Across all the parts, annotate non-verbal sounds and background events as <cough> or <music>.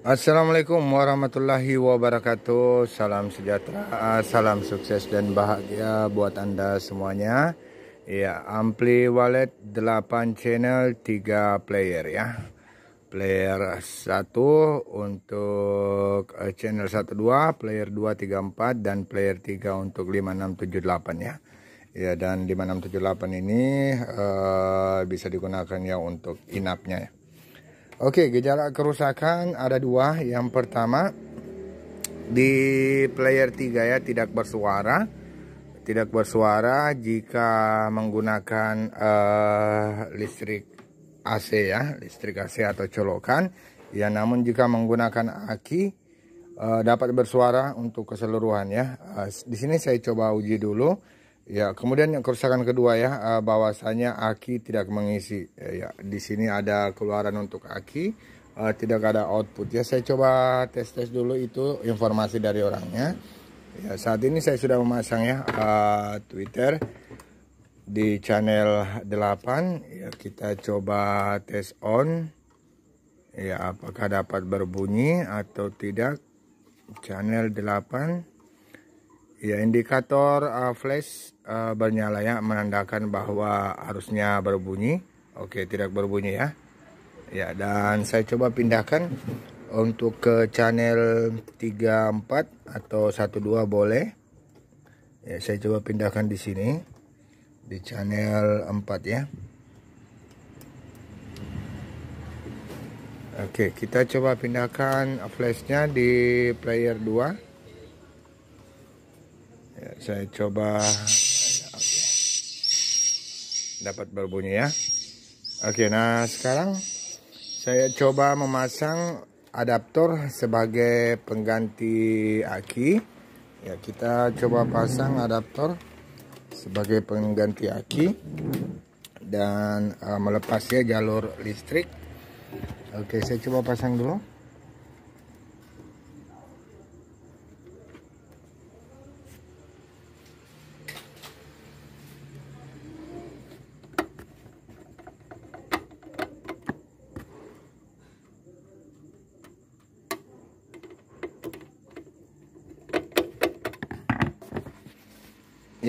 Assalamualaikum warahmatullahi wabarakatuh. Salam sejahtera, salam sukses dan bahagia buat Anda semuanya. Ya, Ampli Wallet 8 channel 3 player ya. Player 1 untuk eh, channel 12, player 2 3 4 dan player 3 untuk 5678 ya. Ya, dan 5678 ini uh, bisa digunakan ya untuk inapnya ya Oke, gejala kerusakan ada dua. Yang pertama di player 3 ya tidak bersuara. Tidak bersuara jika menggunakan uh, listrik AC ya, listrik AC atau colokan. Ya, namun jika menggunakan aki eh, dapat bersuara untuk keseluruhan ya. Eh, di sini saya coba uji dulu Ya, kemudian yang kerusakan kedua ya, eh, bahwasanya aki tidak mengisi. Eh, ya, di sini ada keluaran untuk aki, eh, tidak ada output. Ya, saya coba tes tes dulu itu informasi dari orangnya. Ya, saat ini saya sudah memasang ya Twitter di channel 8. Ya, kita coba tes on. Ya, apakah dapat berbunyi atau tidak? Channel 8 Ya, indikator uh, flash uh, bernyala ya menandakan bahwa harusnya berbunyi. Oke, tidak berbunyi ya. Ya, dan saya coba pindahkan untuk ke channel 34 atau 12 boleh. Ya, saya coba pindahkan di sini di channel 4 ya. Oke, kita coba pindahkan flashnya di player 2 saya coba dapat berbunyi ya oke nah sekarang saya coba memasang adaptor sebagai pengganti aki ya kita coba pasang adaptor sebagai pengganti aki dan uh, eh, melepasnya jalur listrik oke saya coba pasang dulu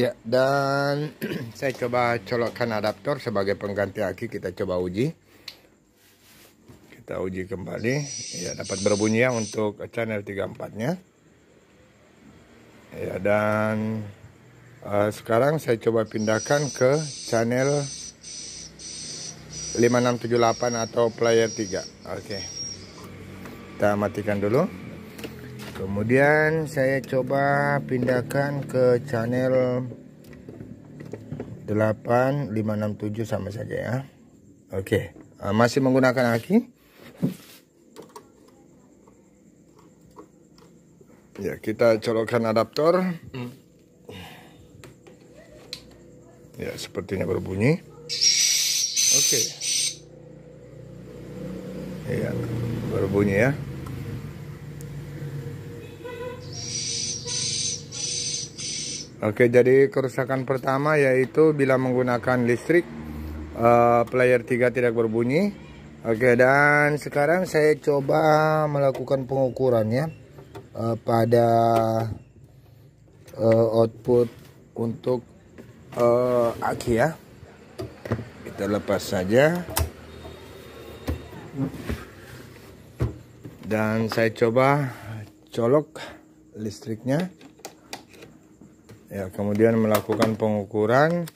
Ya, dan <clears throat> saya coba colokkan adaptor sebagai pengganti aki kita coba uji. Kita uji kembali, ya dapat berbunyi ya untuk channel 34-nya. Ya, dan uh, sekarang saya coba pindahkan ke channel 5678 atau player 3. Oke. Kita matikan dulu kemudian saya coba pindahkan ke channel 8567 sama saja ya Oke okay. Eh, masih menggunakan aki ya kita colokkan adaptor hmm. ya sepertinya berbunyi oke okay. ya berbunyi ya Oke, jadi kerusakan pertama yaitu bila menggunakan listrik uh, player 3 tidak berbunyi. Oke, dan sekarang saya coba melakukan pengukuran ya uh, pada uh, output untuk uh, aki ya. Kita lepas saja. Dan saya coba colok listriknya ya kemudian melakukan pengukuran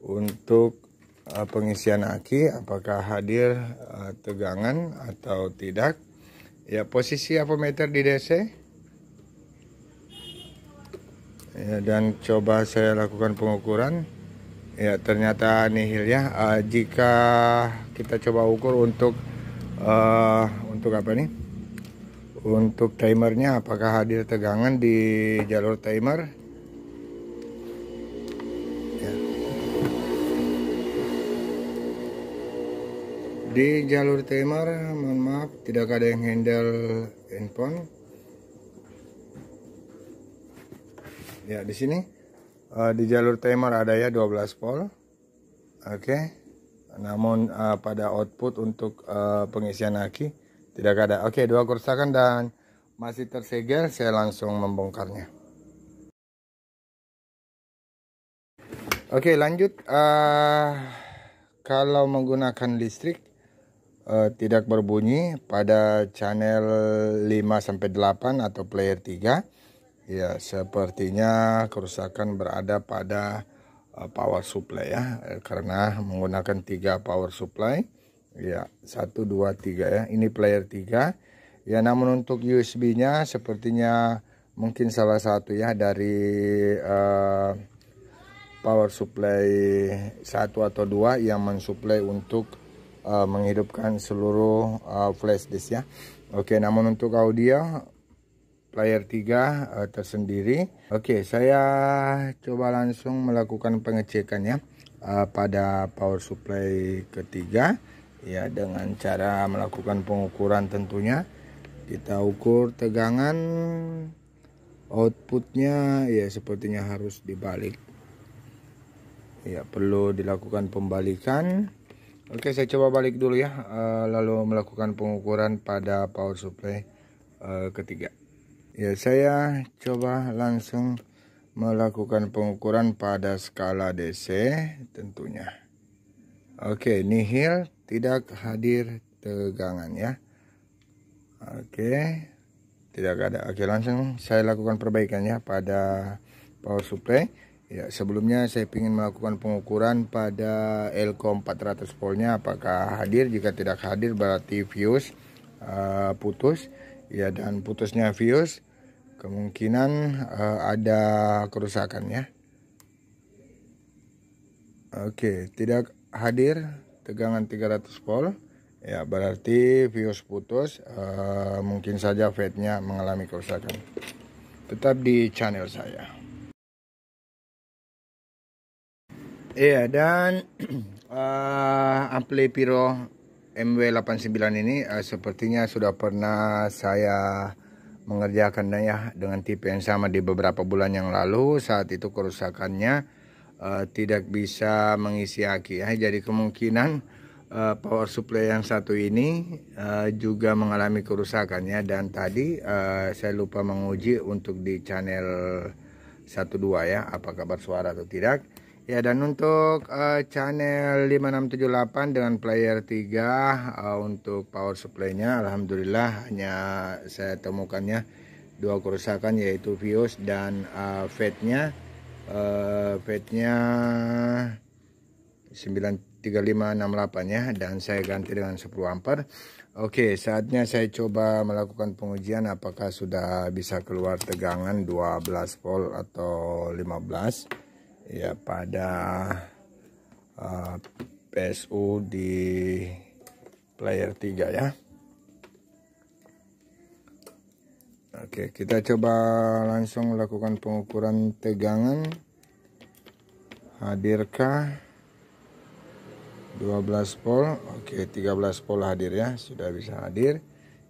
untuk eh, pengisian aki apakah hadir uh, tegangan atau tidak ya posisi avometer di DC ya dan coba saya lakukan pengukuran ya ternyata nihil ya uh, jika kita coba ukur untuk uh, untuk apa nih untuk timernya apakah hadir tegangan di jalur timer di jalur timer mohon maaf tidak ada yang handle handphone ya di sini uh, di jalur timer ada ya 12 volt oke okay. namun uh, pada output untuk uh, pengisian aki tidak ada oke okay, dua kerusakan dan masih tersegel saya langsung membongkarnya oke okay, lanjut uh, kalau menggunakan listrik uh, tidak berbunyi pada channel 5 sampai 8 atau player 3 ya sepertinya kerusakan berada pada uh, power supply ya eh, karena menggunakan tiga power supply ya 1 2 3 ya ini player 3 ya namun untuk USB nya sepertinya mungkin salah satu ya dari uh, power supply satu atau dua yang mensuplai untuk Eh, menghidupkan seluruh uh, flash disk ya. Oke, namun untuk audio player 3 uh, eh, tersendiri. Oke, saya coba langsung melakukan pengecekan ya uh, pada power supply ketiga ya dengan cara melakukan pengukuran tentunya. Kita ukur tegangan outputnya ya sepertinya harus dibalik. Ya, perlu dilakukan pembalikan. Oke saya coba balik dulu ya eh, lalu melakukan pengukuran pada power supply eh, ketiga ya saya coba langsung melakukan pengukuran pada skala DC tentunya Oke nihil tidak hadir tegangan ya Oke tidak ada Oke langsung saya lakukan perbaikannya pada power supply Ya, sebelumnya saya ingin melakukan pengukuran pada elko 400 voltnya apakah hadir jika tidak hadir berarti fuse uh, putus ya dan putusnya fuse kemungkinan uh, ada kerusakan ya. Oke, tidak hadir tegangan 300 volt ya berarti fuse putus uh, mungkin saja fatnya mengalami kerusakan. Tetap di channel saya. Iya dan uh, <clears throat> Ampli Piro MW89 ini uh, sepertinya sudah pernah saya mengerjakan ya dengan tipe yang sama di beberapa bulan yang lalu saat itu kerusakannya uh, tidak bisa mengisi aki ya jadi kemungkinan uh, power supply yang satu ini uh, juga mengalami kerusakannya dan tadi uh, saya lupa menguji untuk di channel 12 ya apa kabar suara atau tidak Ya dan untuk uh, channel 5678 dengan player 3 uh, eh, untuk power supply-nya alhamdulillah hanya saya temukannya dua kerusakan yaitu Vios dan uh, FET-nya uh, FET-nya 93568 ya dan saya ganti dengan 10 ampere. Oke, saatnya saya coba melakukan pengujian apakah sudah bisa keluar tegangan 12 volt atau 15 volt ya pada uh, eh, PSU di player 3 ya Oke kita coba langsung lakukan pengukuran tegangan hadirkah 12 volt oke 13 volt hadir ya sudah bisa hadir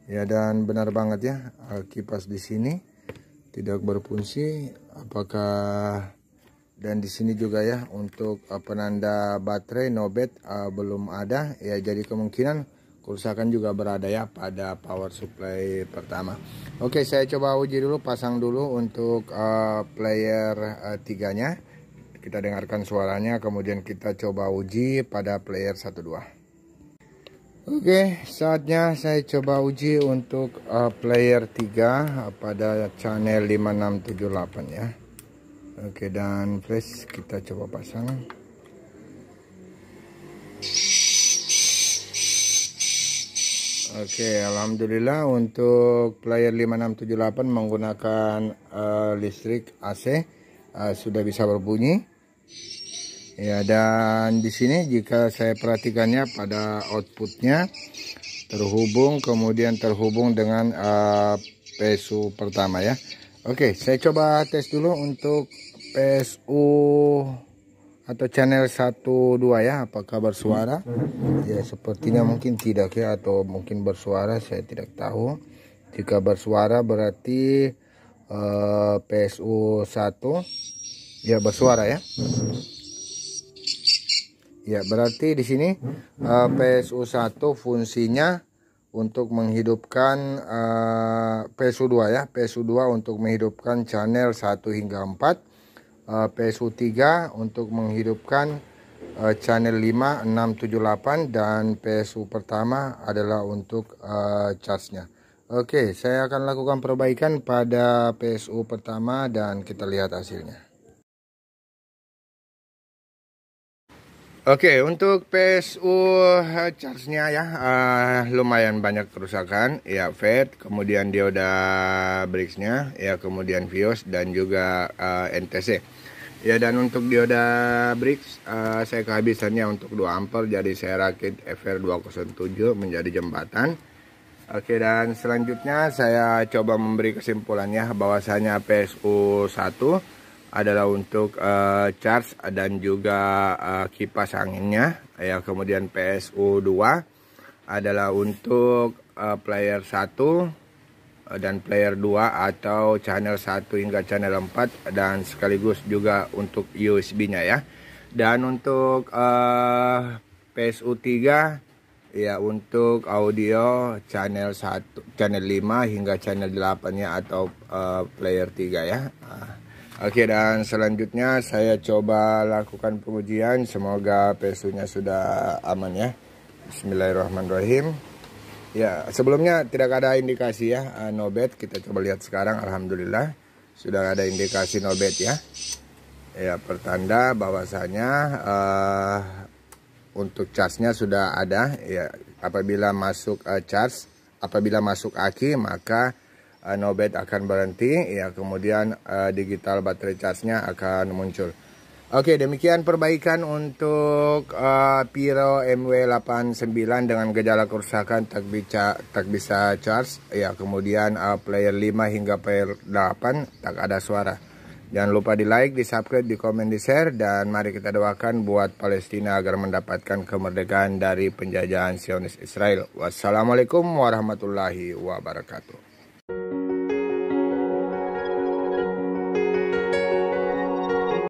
ya dan benar banget ya kipas di sini tidak berfungsi apakah dan di sini juga ya untuk uh, penanda baterai nobet uh, belum ada ya jadi kemungkinan kerusakan juga berada ya pada power supply pertama oke saya coba uji dulu pasang dulu untuk uh, player uh, tiganya kita dengarkan suaranya kemudian kita coba uji pada player 12 oke saatnya saya coba uji untuk uh, player 3 pada channel 5678 ya Oke dan flash kita coba pasang. Oke, alhamdulillah untuk player 5678 menggunakan uh, listrik AC uh, eh, sudah bisa berbunyi. Ya dan di sini jika saya perhatikannya pada outputnya terhubung kemudian terhubung dengan uh, eh, PSU pertama ya. Oke, saya coba tes dulu untuk PSU atau channel 12 ya apakah bersuara mhm. ya sepertinya mungkin tidak ya atau mungkin bersuara saya tidak tahu jika bersuara berarti uh, eh, PSU 1 ya bersuara ya ya berarti di sini uh, eh, PSU 1 fungsinya untuk menghidupkan uh, eh, PSU 2 ya PSU 2 untuk menghidupkan channel 1 hingga 4 uh, eh, PSU 3 untuk menghidupkan uh, channel 5, 6, 7, 8 dan PSU pertama adalah untuk uh, charge-nya. Oke, okay, saya akan lakukan perbaikan pada PSU pertama dan kita lihat hasilnya. Oke, okay, untuk PSU eh, charge-nya ya uh, lumayan banyak kerusakan, ya fed kemudian dioda brakes-nya, ya kemudian vios dan juga uh, eh, NTC. Ya dan untuk dioda brakes uh, saya kehabisannya untuk 2 ampere jadi saya rakit FR207 menjadi jembatan. Oke okay, dan selanjutnya saya coba memberi kesimpulannya bahwasanya PSU 1 adalah untuk uh, charge dan juga uh, kipas anginnya ya kemudian PSU 2 adalah untuk uh, player 1 uh, dan player 2 atau channel 1 hingga channel 4 dan sekaligus juga untuk USB nya ya dan untuk uh, PSU 3 ya untuk audio channel 1 channel 5 hingga channel 8 nya atau uh, player 3 ya uh. Oke dan selanjutnya saya coba lakukan pengujian semoga pesunya sudah aman ya Bismillahirrahmanirrahim Ya sebelumnya tidak ada indikasi ya eh, nobet kita coba lihat sekarang Alhamdulillah sudah ada indikasi nobet ya Ya pertanda bahwasanya uh, untuk casnya sudah ada ya apabila masuk uh, charge apabila masuk aki maka uh, nobet akan berhenti ya kemudian uh, digital baterai charge-nya akan muncul. Oke, demikian perbaikan untuk uh, Piro MW89 dengan gejala kerusakan tak bisa tak bisa charge ya kemudian uh, player 5 hingga player 8 tak ada suara. Jangan lupa di like, di subscribe, di komen, di share dan mari kita doakan buat Palestina agar mendapatkan kemerdekaan dari penjajahan Sionis Israel. Wassalamualaikum warahmatullahi wabarakatuh.